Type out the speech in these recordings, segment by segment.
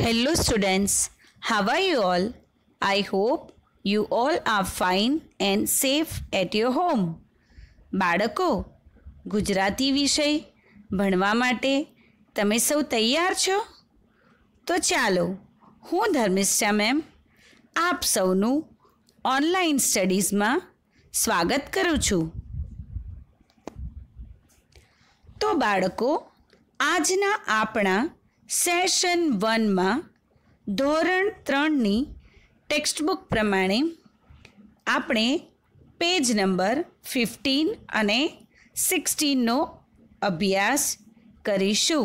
Hello students how are you all? I hope you all are fine and safe at your home. બાળકો ગુજરાતી વિષય ભણવા માટે તમે સૌ તૈયાર છો તો ચાલો હું ધર્મિષ્ઠા મેમ આપ સૌનું ઓનલાઈન સ્ટડીઝમાં સ્વાગત કરું છું તો બાળકો આજના આપણા સેશન વનમાં ધોરણ ત્રણની ટેક્સ્ટબુક પ્રમાણે આપણે પેજ નંબર ફિફ્ટીન અને સિક્સટીનનો અભ્યાસ કરીશું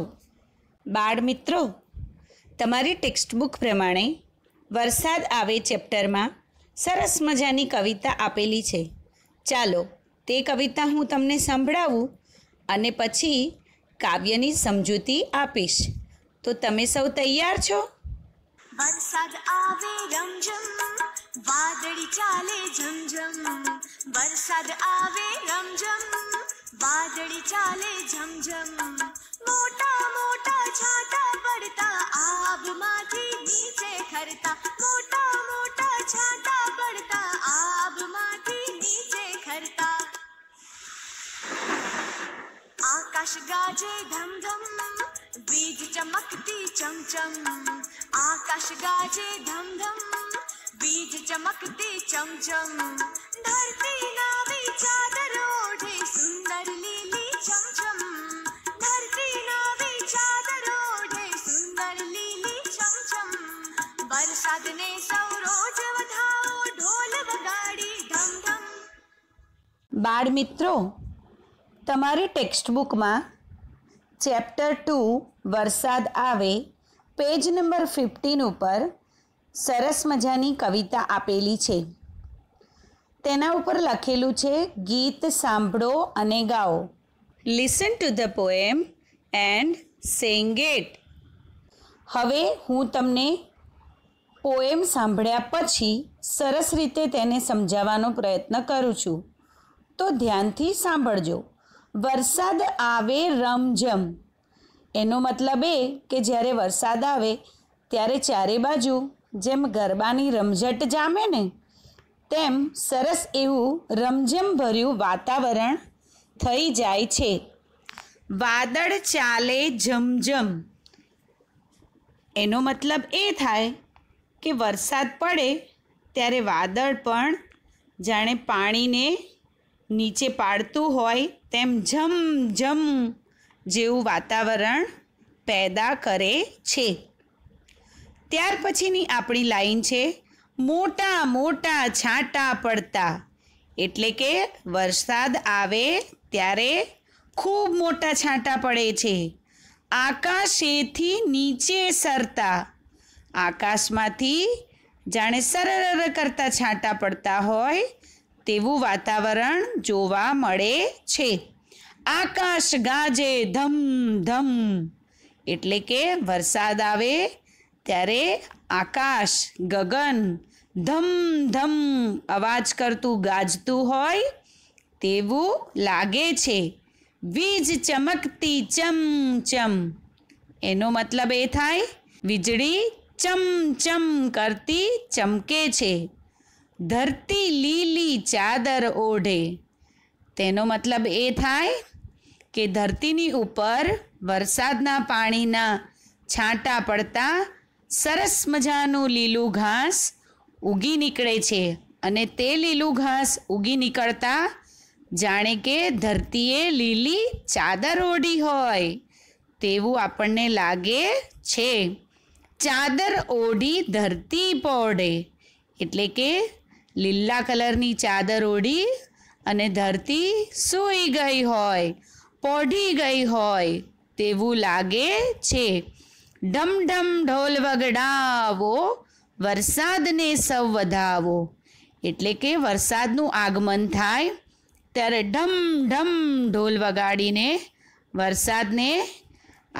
બાળ મિત્રો તમારી ટેક્સ્ટબુક પ્રમાણે વરસાદ આવે ચેપ્ટરમાં સરસ મજાની કવિતા આપેલી છે ચાલો તે કવિતા હું તમને સંભળાવું અને પછી કાવ્યની સમજૂતી આપીશ તો તમે સૌ તૈયાર છો વરસાદ આવે રમઝમ વાદળી ચાલે ઝમઝમ વરસાદ આવે રમઝમ વાદળી ચાલે ઝમઝમ મોટા મોટા છાંટા પડતા આબમાંથી નીચે ખરતા મોટા મોટા છાંટા પડતા આબમાંથી નીચે ખરતા આકાશ ગાજે ધમ चम चम आकाश गाजे धम धम बीज चमकते चम चम धरती नावी चादर ओढ़े सुंदर लीली चम चम धरती नावी चादर ओढ़े सुंदर लीली चम चम बरसात ने सौरोज वधाओ ढोल वगाड़ी धम धम બાળ મિત્રો તમારી ટેક્સ્ટબુકમાં ચેપ્ટર ટુ વરસાદ આવે પેજ નંબર ફિફ્ટીન ઉપર સરસ મજાની કવિતા આપેલી છે તેના ઉપર લખેલું છે ગીત સાંભળો અને ગાઓ listen to the poem and sing it હવે હું તમને પોએમ સાંભળ્યા પછી સરસ રીતે તેને સમજાવવાનો પ્રયત્ન કરું છું તો ધ્યાનથી સાંભળજો વરસાદ આવે રમઝમ એનો મતલબ એ કે જ્યારે વરસાદ આવે ત્યારે ચારે બાજુ જેમ ગરબાની રમઝટ જામે ને તેમ સરસ એવું રમઝમભર્યું વાતાવરણ થઈ જાય છે વાદળ ચાલે ઝમઝમ એનો મતલબ એ થાય કે વરસાદ પડે ત્યારે વાદળ પણ જાણે પાણીને નીચે પાડતું હોય તેમ ઝમ ઝમ જેવું વાતાવરણ પેદા કરે છે ત્યાર પછીની આપણી લાઈન છે મોટા મોટા છાંટા પડતા એટલે કે વરસાદ આવે ત્યારે ખૂબ મોટા છાંટા પડે છે આકાશેથી નીચે સરતા આકાશમાંથી જાણે સરર કરતા છાંટા પડતા હોય તેવું વાતાવરણ જોવા મળે છે આકાશ ગાજે ધમ ધમ એટલે કે વરસાદ આવે ત્યારે આકાશ ગગન ધમ ધમ અવાજ કરતું ગાજતું હોય તેવું લાગે છે વીજ ચમકતી ચમ ચમ એનો મતલબ એ થાય વીજળી ચમ ચમ કરતી ચમકે છે ધરતી લીલી ચાદર ઓઢે તેનો મતલબ એ થાય કે ધરતીની ઉપર વરસાદના પાણીના છાંટા પડતા સરસ મજાનું લીલું ઘાસ ઉગી નીકળે છે અને તે લીલું ઘાસ ઉગી નીકળતા જાણે કે ધરતીએ લીલી ચાદર ઓઢી હોય તેવું આપણને લાગે છે ચાદર ઓઢી ધરતી પડે એટલે કે લીલા કલરની ચાદર ઓઢી અને ધરતી સૂઈ ગઈ હોય પોઢી ગઈ હોય તેવું લાગે છે ઢમ ઢમ ઢોલ વગડાવો વરસાદને સૌ વધાવો એટલે કે વરસાદનું આગમન થાય ત્યારે ઢમ ઢમ ઢોલ વગાડીને વરસાદને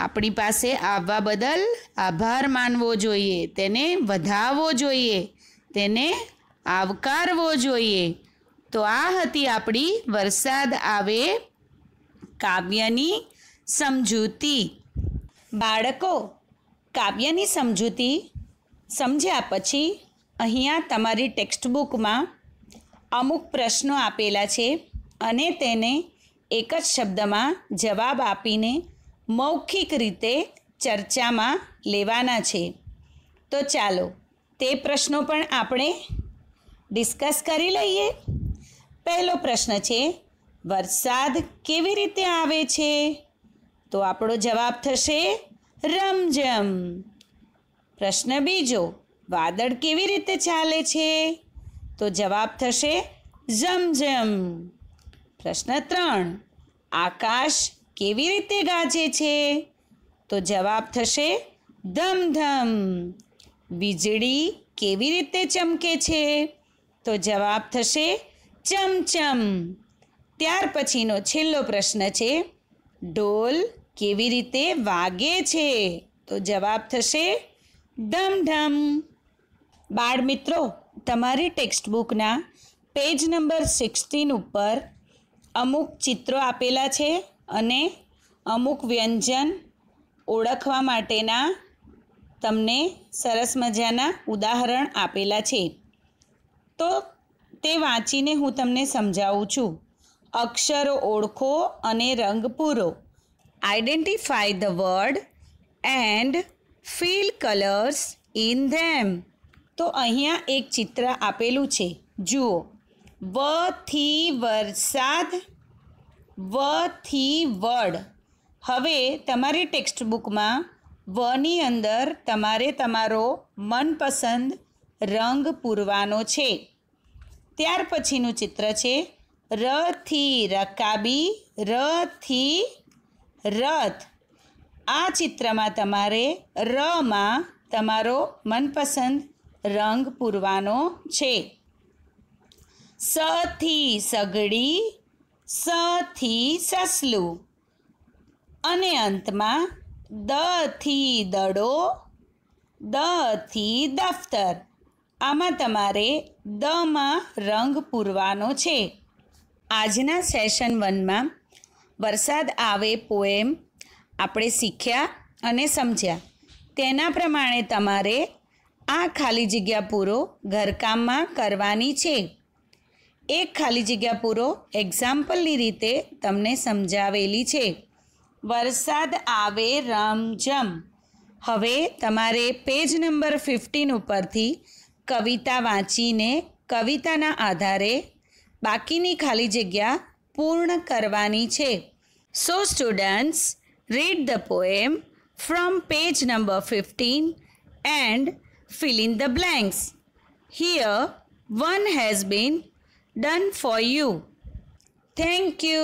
આપણી પાસે આવવા બદલ આભાર માનવો જોઈએ તેને વધાવવો જોઈએ તેને આવકારવો જોઈએ તો આ હતી આપણી વરસાદ આવે કાવ્યની સમજૂતી બાળકો કાવ્યની સમજૂતી સમજ્યા પછી અહીંયા તમારી ટેક્સ્ટબુકમાં અમુક પ્રશ્નો આપેલા છે અને તેને એક જ શબ્દમાં જવાબ આપીને મૌખિક રીતે ચર્ચામાં લેવાના છે તો ચાલો તે પ્રશ્નો પણ આપણે ડિસ્કસ કરી લઈએ પહેલો પ્રશ્ન છે વરસાદ કેવી રીતે આવે છે તો આપણો જવાબ થશે રમઝમ પ્રશ્ન બીજો વાદળ કેવી રીતે ચાલે છે તો જવાબ થશે ઝમઝમ પ્રશ્ન ત્રણ આકાશ કેવી રીતે ગાજે છે તો જવાબ થશે ધમધમ વીજળી કેવી રીતે ચમકે છે તો જવાબ થશે ચમચમ ત્યાર પછીનો છેલ્લો પ્રશ્ન છે ઢોલ કેવી રીતે વાગે છે તો જવાબ થશે ધમધમ બાળ મિત્રો તમારી ટેક્સ્ટ બુકના પેજ નંબર સિક્સટીન ઉપર અમુક ચિત્રો આપેલા છે અને અમુક વ્યંજન ઓળખવા માટેના તમને સરસ મજાના ઉદાહરણ આપેલા છે તો તે વાંચીને હું તમને સમજાવું છું અક્ષરો ઓળખો અને રંગ પૂરો identify the word and fill colours in them તો અહીંયા એક ચિત્ર આપેલું છે જુઓ વ થી વરસાદ વ થી વડ હવે તમારી ટેક્સ્ટ બુકમાં વની અંદર તમારે તમારો મનપસંદ રંગ પૂરવાનો છે ત્યાર પછીનું ચિત્ર છે રથી રકાબી રથી રથ આ ચિત્રમાં તમારે રમાં તમારો મનપસંદ રંગ પૂરવાનો છે સથી સગડી સથી સસલું અને અંતમાં દથી દડો દથી દફતર આમાં તમારે દમાં રંગ પૂરવાનો છે આજના સેશન વનમાં વરસાદ આવે પોએમ આપણે શીખ્યા અને સમજ્યા તેના પ્રમાણે તમારે આ ખાલી જગ્યા પૂરો ઘરકામમાં કરવાની છે એક ખાલી જગ્યા પૂરો એક્ઝામ્પલની રીતે તમને સમજાવેલી છે વરસાદ આવે રમઝમ હવે તમારે પેજ નંબર ફિફ્ટીન ઉપરથી કવિતા વાંચીને કવિતાના આધારે બાકીની ખાલી જગ્યા પૂર્ણ કરવાની છે so students read the poem from page number 15 and fill in the blanks. Here, one has been done for you. Thank you.